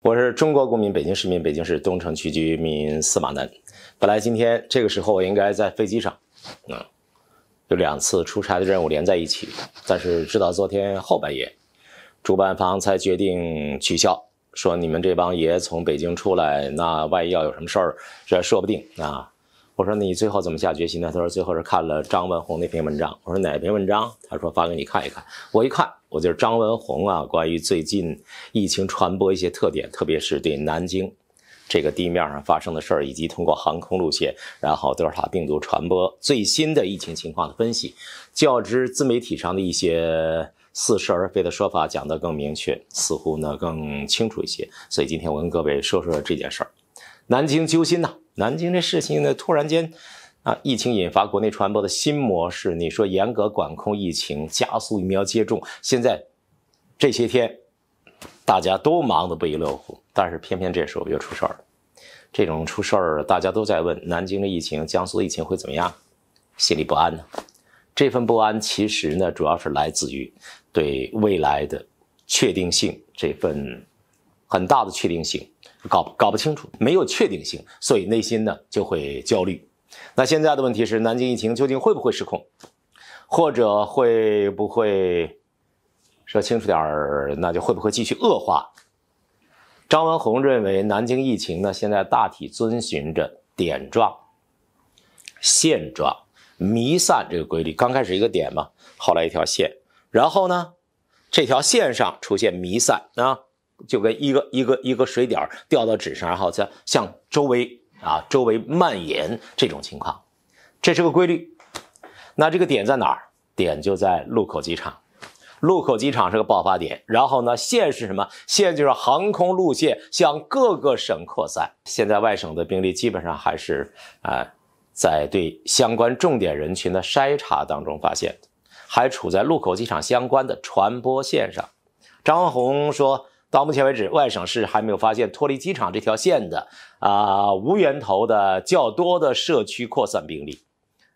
我是中国公民，北京市民，北京市东城区居民司马南。本来今天这个时候我应该在飞机上，啊，有两次出差的任务连在一起，但是直到昨天后半夜，主办方才决定取消，说你们这帮爷从北京出来，那万一要有什么事儿，这说不定啊。我说你最后怎么下决心呢？他说最后是看了张文宏那篇文章。我说哪篇文章？他说发给你看一看。我一看，我就是张文宏啊，关于最近疫情传播一些特点，特别是对南京这个地面上发生的事儿，以及通过航空路线，然后德尔塔病毒传播最新的疫情情况的分析，较之自媒体上的一些似是而非的说法，讲得更明确，似乎呢更清楚一些。所以今天我跟各位说说这件事儿。南京揪心呐！南京这事情呢，突然间，啊，疫情引发国内传播的新模式。你说严格管控疫情，加速疫苗接种，现在这些天，大家都忙得不亦乐乎。但是偏偏这时候又出事儿了。这种出事儿，大家都在问：南京的疫情、江苏的疫情会怎么样？心里不安呢。这份不安其实呢，主要是来自于对未来的确定性，这份很大的确定性。搞搞不清楚，没有确定性，所以内心呢就会焦虑。那现在的问题是，南京疫情究竟会不会失控，或者会不会说清楚点儿，那就会不会继续恶化？张文宏认为，南京疫情呢现在大体遵循着点状、线状、弥散这个规律。刚开始一个点嘛，后来一条线，然后呢，这条线上出现弥散啊。就跟一个一个一个水点掉到纸上，然后再向周围啊周围蔓延这种情况，这是个规律。那这个点在哪儿？点就在禄口机场，禄口机场是个爆发点。然后呢，线是什么？线就是航空路线向各个省扩散。现在外省的病例基本上还是啊在对相关重点人群的筛查当中发现还处在禄口机场相关的传播线上。张宏说。到目前为止，外省市还没有发现脱离机场这条线的啊无源头的较多的社区扩散病例。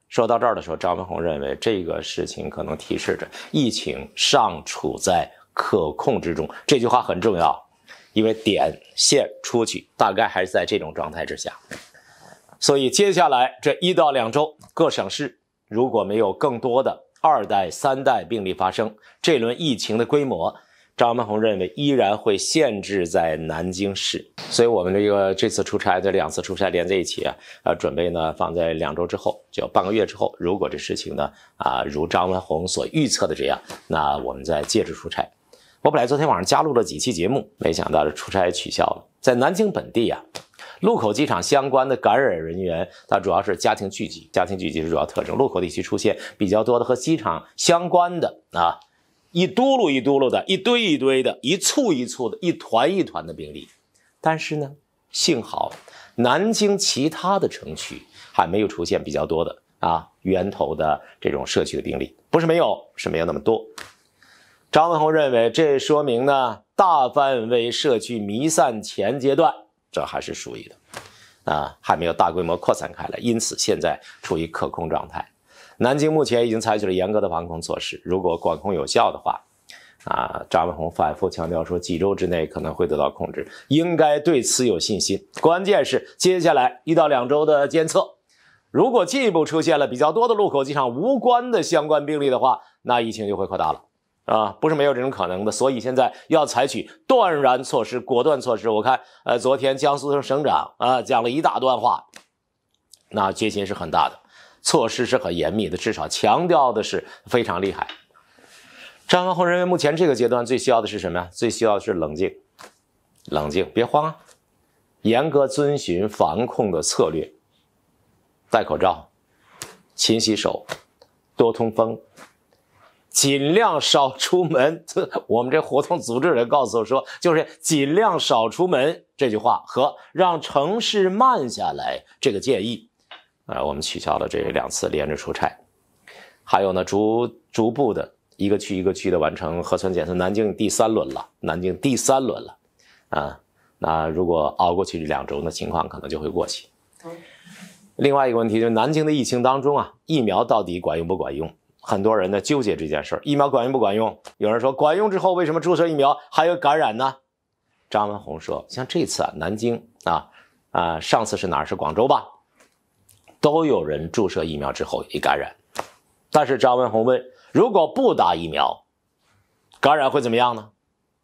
说到这儿的时候，张文宏认为这个事情可能提示着疫情尚处在可控之中。这句话很重要，因为点线出去大概还是在这种状态之下。所以接下来这一到两周，各省市如果没有更多的二代、三代病例发生，这轮疫情的规模。张文宏认为，依然会限制在南京市，所以，我们这个这次出差的两次出差连在一起啊，呃，准备呢放在两周之后，就半个月之后。如果这事情呢啊，如张文宏所预测的这样，那我们再接着出差。我本来昨天晚上加录了几期节目，没想到这出差取消了。在南京本地啊，禄口机场相关的感染人员，它主要是家庭聚集，家庭聚集是主要特征。禄口地区出现比较多的和机场相关的啊。一嘟噜一嘟噜的，一堆一堆的，一簇一簇的，一团一团的病例。但是呢，幸好南京其他的城区还没有出现比较多的啊源头的这种社区的病例，不是没有，是没有那么多。张文宏认为，这说明呢，大范围社区弥散前阶段，这还是属于的啊，还没有大规模扩散开来，因此现在处于可控状态。南京目前已经采取了严格的防控措施，如果管控有效的话，啊，张文宏反复强调说，几周之内可能会得到控制，应该对此有信心。关键是接下来一到两周的监测，如果进一步出现了比较多的路口机场无关的相关病例的话，那疫情就会扩大了，啊，不是没有这种可能的。所以现在要采取断然措施、果断措施。我看，呃，昨天江苏省省长啊讲了一大段话，那决心是很大的。措施是很严密的，至少强调的是非常厉害。张文宏认为，目前这个阶段最需要的是什么呀？最需要是冷静，冷静，别慌，啊，严格遵循防控的策略，戴口罩，勤洗手，多通风，尽量少出门。我们这活动组织人告诉我说，就是尽量少出门这句话和让城市慢下来这个建议。啊，我们取消了这两次连着出差，还有呢，逐逐步的一个区一个区的完成核酸检测。南京第三轮了，南京第三轮了，啊，那如果熬过去这两周，那情况可能就会过去。另外一个问题就是南京的疫情当中啊，疫苗到底管用不管用？很多人呢纠结这件事儿，疫苗管用不管用？有人说管用之后，为什么注射疫苗还有感染呢？张文宏说，像这次啊，南京啊啊，上次是哪儿？是广州吧？都有人注射疫苗之后已感染，但是张文红问：如果不打疫苗，感染会怎么样呢？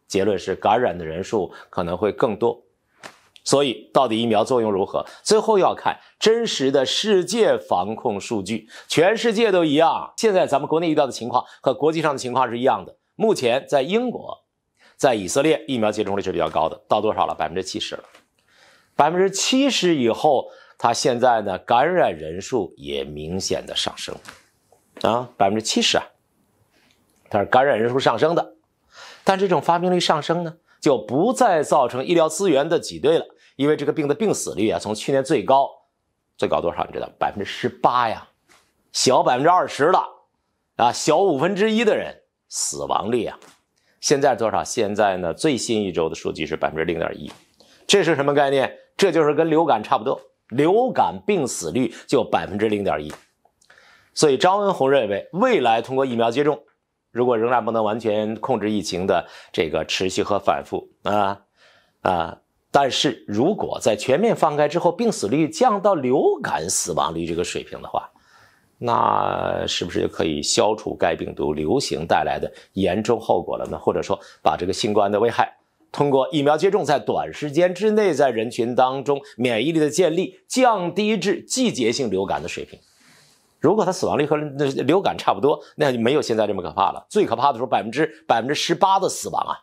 结论是感染的人数可能会更多。所以到底疫苗作用如何？最后要看真实的世界防控数据，全世界都一样。现在咱们国内遇到的情况和国际上的情况是一样的。目前在英国，在以色列，疫苗接种率是比较高的，到多少了？百分之七十了。百分之七十以后。它现在呢，感染人数也明显的上升，啊，百分之七十啊，它是感染人数上升的，但这种发病率上升呢，就不再造成医疗资源的挤兑了，因为这个病的病死率啊，从去年最高最高多少你知道？百分之十八呀，小百分之二十了，啊，小五分之一的人死亡率啊，现在多少？现在呢，最新一周的数据是百分之零点一，这是什么概念？这就是跟流感差不多。流感病死率就百分之零点一，所以张文宏认为，未来通过疫苗接种，如果仍然不能完全控制疫情的这个持续和反复啊啊，但是如果在全面放开之后，病死率降到流感死亡率这个水平的话，那是不是就可以消除该病毒流行带来的严重后果了呢？或者说，把这个新冠的危害？通过疫苗接种，在短时间之内，在人群当中免疫力的建立，降低至季节性流感的水平。如果它死亡率和流感差不多，那就没有现在这么可怕了。最可怕的时候，百分之百分之十八的死亡啊！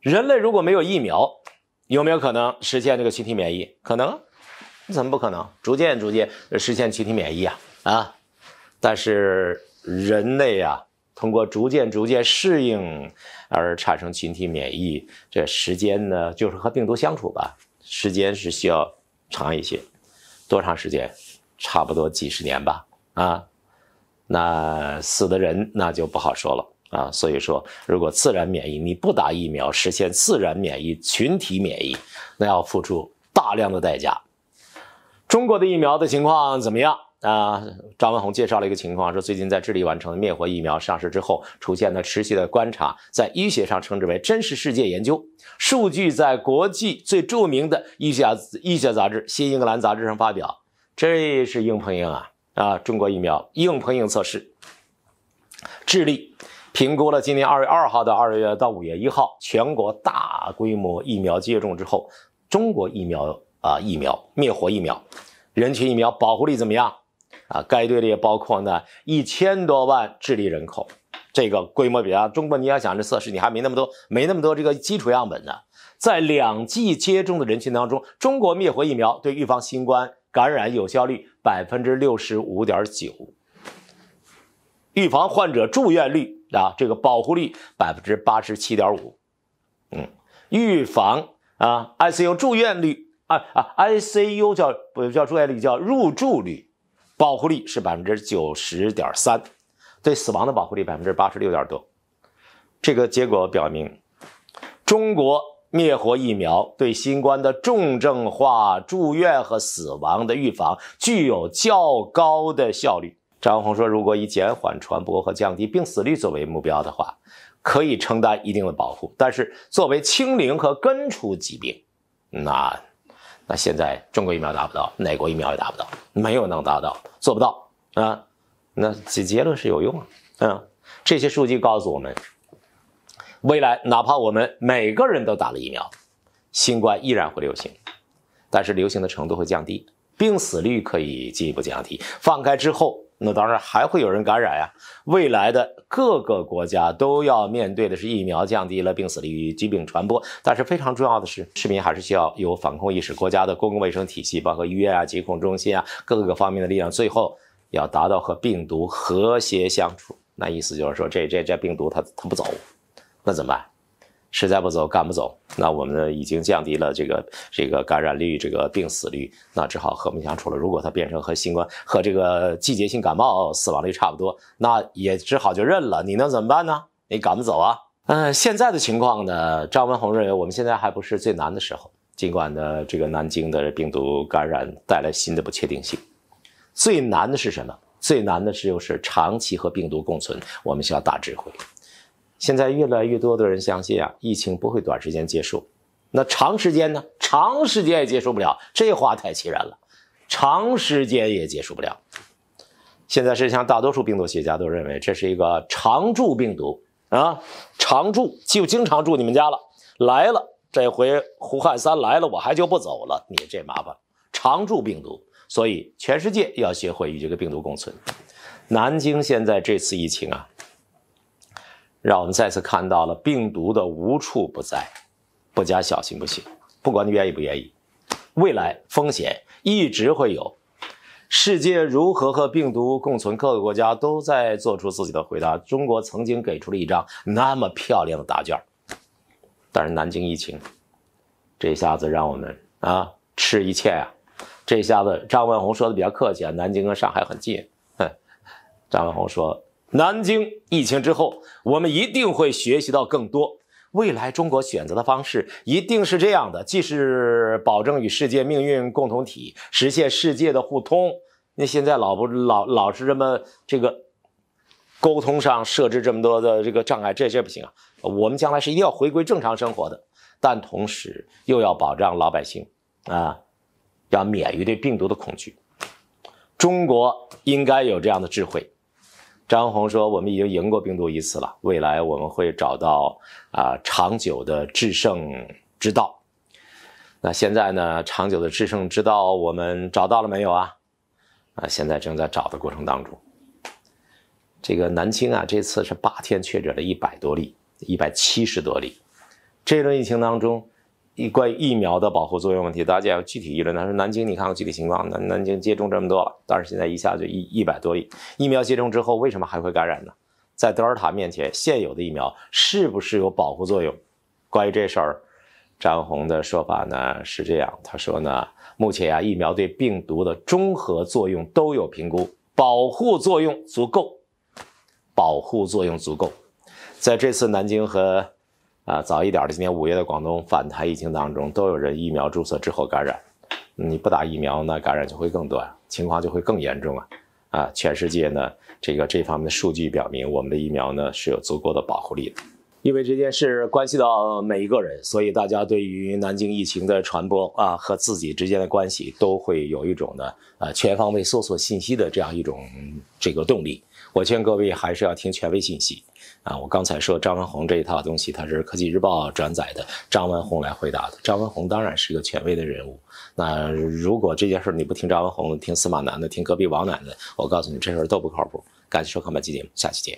人类如果没有疫苗，有没有可能实现这个群体免疫？可能？怎么不可能？逐渐逐渐实现群体免疫啊！啊！但是人类呀。通过逐渐逐渐适应而产生群体免疫，这时间呢，就是和病毒相处吧，时间是需要长一些，多长时间？差不多几十年吧。啊，那死的人那就不好说了啊。所以说，如果自然免疫，你不打疫苗实现自然免疫群体免疫，那要付出大量的代价。中国的疫苗的情况怎么样？那张文宏介绍了一个情况，说最近在智利完成的灭活疫苗上市之后，出现了持续的观察，在医学上称之为真实世界研究数据，在国际最著名的医学医学杂志《新英格兰杂志》上发表，这是硬碰硬啊！啊，中国疫苗硬碰硬测试，智利评估了今年二月二号到二月到五月一号全国大规模疫苗接种之后，中国疫苗啊疫苗灭活疫苗人群疫苗保护力怎么样？啊，该队列包括呢一千多万智利人口，这个规模比较大。中国你要想这测试，你还没那么多，没那么多这个基础样本呢。在两剂接种的人群当中，中国灭活疫苗对预防新冠感染有效率百分之六十五点九，预防患者住院率啊，这个保护率百分之八十七点五。嗯，预防啊 ICU 住院率啊啊 ICU 叫不叫住院率叫入住率。保护率是百分之九十点三，对死亡的保护率百分之八十六点多。这个结果表明，中国灭活疫苗对新冠的重症化、住院和死亡的预防具有较高的效率。张文宏说，如果以减缓传播和降低病死率作为目标的话，可以承担一定的保护；但是作为清零和根除疾病，那……那现在中国疫苗达不到，哪国疫苗也达不到，没有能达到，做不到啊。那结结论是有用啊，嗯，这些数据告诉我们，未来哪怕我们每个人都打了疫苗，新冠依然会流行，但是流行的程度会降低，病死率可以进一步降低。放开之后。那当然还会有人感染呀。未来的各个国家都要面对的是疫苗降低了病死率与疾病传播，但是非常重要的是，市民还是需要有防控意识。国家的公共卫生体系，包括医院啊、疾控中心啊，各个方面的力量，最后要达到和病毒和谐相处。那意思就是说，这这这病毒它它不走，那怎么办？实在不走，赶不走，那我们呢已经降低了这个这个感染率，这个病死率，那只好和睦相处了。如果它变成和新冠和这个季节性感冒死亡率差不多，那也只好就认了。你能怎么办呢？你赶不走啊？嗯，现在的情况呢？张文宏认为，我们现在还不是最难的时候，尽管呢这个南京的病毒感染带来新的不确定性。最难的是什么？最难的是又是长期和病毒共存，我们需要大智慧。现在越来越多的人相信啊，疫情不会短时间结束，那长时间呢？长时间也结束不了，这话太气人了。长时间也结束不了。现在是像大多数病毒学家都认为，这是一个常驻病毒啊，常驻就经常住你们家了，来了，这回胡汉三来了，我还就不走了，你这麻烦。常驻病毒，所以全世界要学会与这个病毒共存。南京现在这次疫情啊。让我们再次看到了病毒的无处不在，不加小心不行。不管你愿意不愿意，未来风险一直会有。世界如何和病毒共存？各个国家都在做出自己的回答。中国曾经给出了一张那么漂亮的答卷，但是南京疫情，这下子让我们啊吃一堑啊！这下子张文宏说的比较客气啊，南京跟上海很近。哼，张文宏说。南京疫情之后，我们一定会学习到更多。未来中国选择的方式一定是这样的：既是保证与世界命运共同体，实现世界的互通。那现在老不老老是这么这个沟通上设置这么多的这个障碍，这这不行啊！我们将来是一定要回归正常生活的，但同时又要保障老百姓啊，要免于对病毒的恐惧。中国应该有这样的智慧。张红说：“我们已经赢过病毒一次了，未来我们会找到啊长久的制胜之道。那现在呢？长久的制胜之道我们找到了没有啊？啊，现在正在找的过程当中。这个南京啊，这次是八天确诊了一百多例，一百七十多例。这轮疫情当中。”关于疫苗的保护作用问题，大家要具体议论。他说：“南京，你看看具体情况。南南京接种这么多，了，但是现在一下就一一百多例疫苗接种之后，为什么还会感染呢？在德尔塔面前，现有的疫苗是不是有保护作用？关于这事儿，张红的说法呢是这样，他说呢，目前啊，疫苗对病毒的中和作用都有评估，保护作用足够，保护作用足够。在这次南京和。”啊，早一点的，今年五月的广东反弹疫情当中，都有人疫苗注射之后感染。你不打疫苗，那感染就会更多情况就会更严重啊。啊，全世界呢，这个这方面的数据表明，我们的疫苗呢是有足够的保护力的。因为这件事关系到每一个人，所以大家对于南京疫情的传播啊和自己之间的关系，都会有一种的啊全方位搜索信息的这样一种这个动力。我劝各位还是要听权威信息啊。我刚才说张文宏这一套东西，他是科技日报转载的张文宏来回答的。张文宏当然是一个权威的人物。那如果这件事你不听张文宏，听司马南的，听隔壁王奶奶，我告诉你这事都不靠谱。感谢收看本期节目，下期见。